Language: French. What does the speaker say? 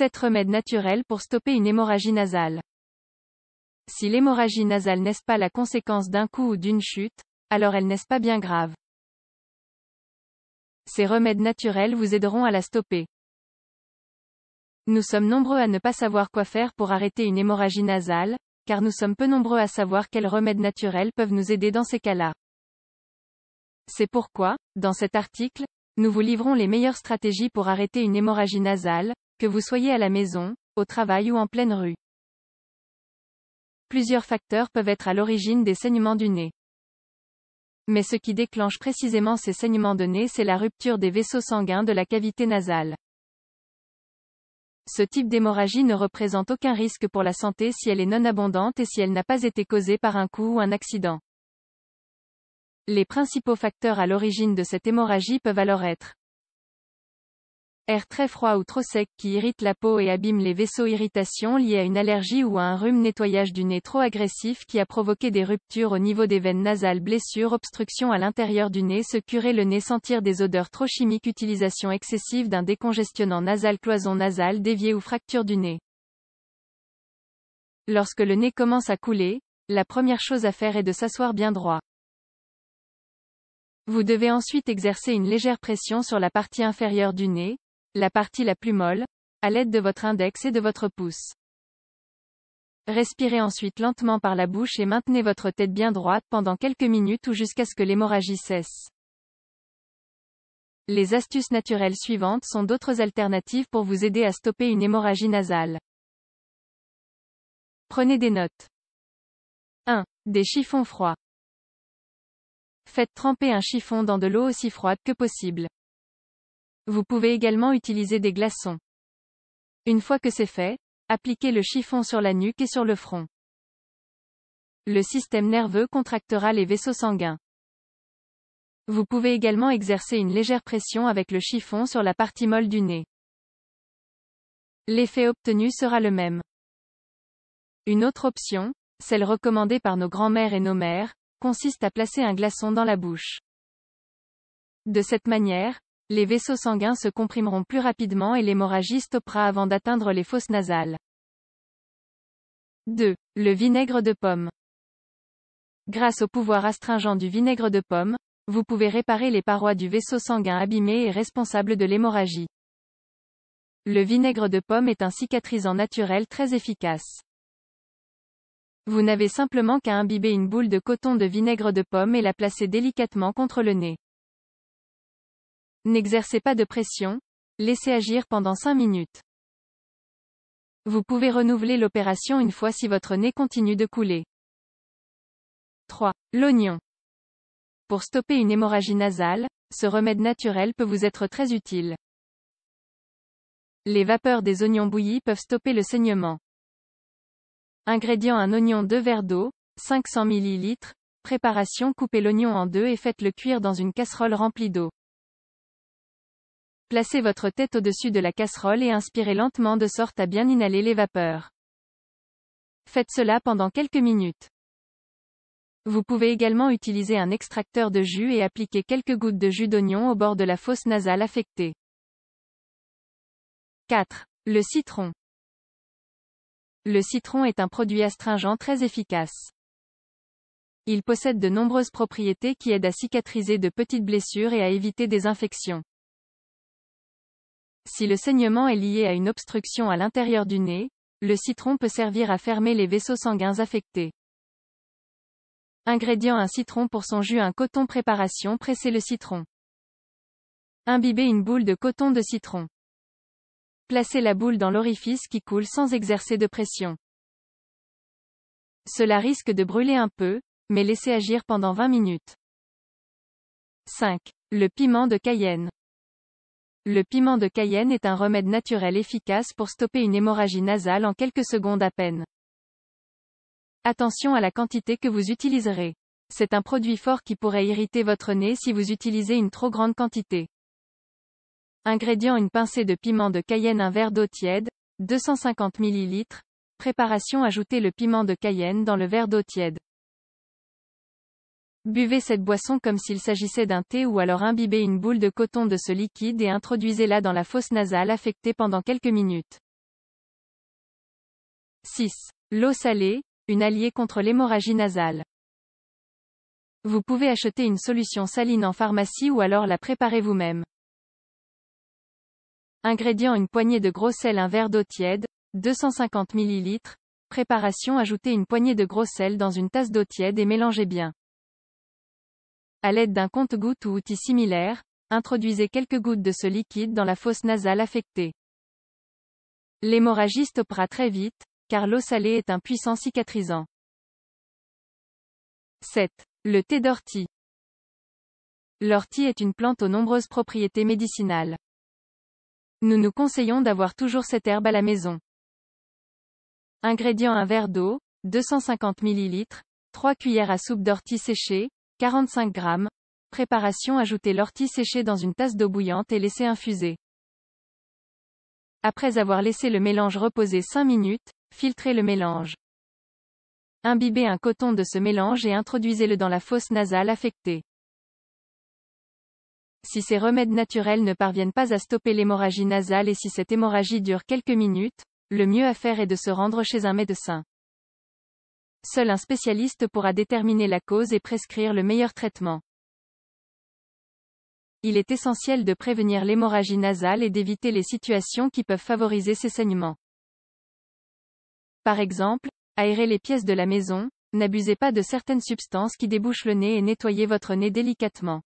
7 remèdes naturels pour stopper une hémorragie nasale. Si l'hémorragie nasale n'est pas la conséquence d'un coup ou d'une chute, alors elle n'est pas bien grave. Ces remèdes naturels vous aideront à la stopper. Nous sommes nombreux à ne pas savoir quoi faire pour arrêter une hémorragie nasale, car nous sommes peu nombreux à savoir quels remèdes naturels peuvent nous aider dans ces cas-là. C'est pourquoi, dans cet article, nous vous livrons les meilleures stratégies pour arrêter une hémorragie nasale, que vous soyez à la maison, au travail ou en pleine rue. Plusieurs facteurs peuvent être à l'origine des saignements du nez. Mais ce qui déclenche précisément ces saignements de nez, c'est la rupture des vaisseaux sanguins de la cavité nasale. Ce type d'hémorragie ne représente aucun risque pour la santé si elle est non abondante et si elle n'a pas été causée par un coup ou un accident. Les principaux facteurs à l'origine de cette hémorragie peuvent alors être Air très froid ou trop sec qui irrite la peau et abîme les vaisseaux irritation liée à une allergie ou à un rhume nettoyage du nez trop agressif qui a provoqué des ruptures au niveau des veines nasales blessures obstruction à l'intérieur du nez se curer le nez sentir des odeurs trop chimiques utilisation excessive d'un décongestionnant nasal cloison nasale déviée ou fracture du nez. Lorsque le nez commence à couler, la première chose à faire est de s'asseoir bien droit. Vous devez ensuite exercer une légère pression sur la partie inférieure du nez, la partie la plus molle, à l'aide de votre index et de votre pouce. Respirez ensuite lentement par la bouche et maintenez votre tête bien droite pendant quelques minutes ou jusqu'à ce que l'hémorragie cesse. Les astuces naturelles suivantes sont d'autres alternatives pour vous aider à stopper une hémorragie nasale. Prenez des notes. 1. Des chiffons froids. Faites tremper un chiffon dans de l'eau aussi froide que possible. Vous pouvez également utiliser des glaçons. Une fois que c'est fait, appliquez le chiffon sur la nuque et sur le front. Le système nerveux contractera les vaisseaux sanguins. Vous pouvez également exercer une légère pression avec le chiffon sur la partie molle du nez. L'effet obtenu sera le même. Une autre option, celle recommandée par nos grands-mères et nos mères, consiste à placer un glaçon dans la bouche. De cette manière, les vaisseaux sanguins se comprimeront plus rapidement et l'hémorragie stoppera avant d'atteindre les fosses nasales. 2. Le vinaigre de pomme. Grâce au pouvoir astringent du vinaigre de pomme, vous pouvez réparer les parois du vaisseau sanguin abîmé et responsable de l'hémorragie. Le vinaigre de pomme est un cicatrisant naturel très efficace. Vous n'avez simplement qu'à imbiber une boule de coton de vinaigre de pomme et la placer délicatement contre le nez. N'exercez pas de pression, laissez agir pendant 5 minutes. Vous pouvez renouveler l'opération une fois si votre nez continue de couler. 3. L'oignon. Pour stopper une hémorragie nasale, ce remède naturel peut vous être très utile. Les vapeurs des oignons bouillis peuvent stopper le saignement. Ingrédients un oignon 2 verres d'eau, 500 ml. Préparation coupez l'oignon en deux et faites-le cuire dans une casserole remplie d'eau. Placez votre tête au-dessus de la casserole et inspirez lentement de sorte à bien inhaler les vapeurs. Faites cela pendant quelques minutes. Vous pouvez également utiliser un extracteur de jus et appliquer quelques gouttes de jus d'oignon au bord de la fosse nasale affectée. 4. Le citron. Le citron est un produit astringent très efficace. Il possède de nombreuses propriétés qui aident à cicatriser de petites blessures et à éviter des infections. Si le saignement est lié à une obstruction à l'intérieur du nez, le citron peut servir à fermer les vaisseaux sanguins affectés. Ingrédients un citron pour son jus un coton préparation Pressez le citron. Imbibez une boule de coton de citron. Placez la boule dans l'orifice qui coule sans exercer de pression. Cela risque de brûler un peu, mais laissez agir pendant 20 minutes. 5. Le piment de Cayenne. Le piment de Cayenne est un remède naturel efficace pour stopper une hémorragie nasale en quelques secondes à peine. Attention à la quantité que vous utiliserez. C'est un produit fort qui pourrait irriter votre nez si vous utilisez une trop grande quantité. Ingrédients une pincée de piment de Cayenne, un verre d'eau tiède, 250 ml. Préparation Ajoutez le piment de Cayenne dans le verre d'eau tiède. Buvez cette boisson comme s'il s'agissait d'un thé ou alors imbibez une boule de coton de ce liquide et introduisez-la dans la fosse nasale affectée pendant quelques minutes. 6. L'eau salée, une alliée contre l'hémorragie nasale. Vous pouvez acheter une solution saline en pharmacie ou alors la préparer vous-même. Ingrédients une poignée de gros sel, un verre d'eau tiède, 250 ml. Préparation ajoutez une poignée de gros sel dans une tasse d'eau tiède et mélangez bien à l'aide d'un compte-goutte ou outil similaire, introduisez quelques gouttes de ce liquide dans la fosse nasale affectée. L'hémorragie stoppera très vite, car l'eau salée est un puissant cicatrisant. 7. Le thé d'ortie. L'ortie est une plante aux nombreuses propriétés médicinales. Nous nous conseillons d'avoir toujours cette herbe à la maison. Ingrédients un verre d'eau, 250 ml, 3 cuillères à soupe d'ortie séchée, 45 g. Préparation Ajoutez l'ortie séchée dans une tasse d'eau bouillante et laissez infuser. Après avoir laissé le mélange reposer 5 minutes, filtrez le mélange. Imbibez un coton de ce mélange et introduisez-le dans la fosse nasale affectée. Si ces remèdes naturels ne parviennent pas à stopper l'hémorragie nasale et si cette hémorragie dure quelques minutes, le mieux à faire est de se rendre chez un médecin. Seul un spécialiste pourra déterminer la cause et prescrire le meilleur traitement. Il est essentiel de prévenir l'hémorragie nasale et d'éviter les situations qui peuvent favoriser ces saignements. Par exemple, aérez les pièces de la maison, n'abusez pas de certaines substances qui débouchent le nez et nettoyez votre nez délicatement.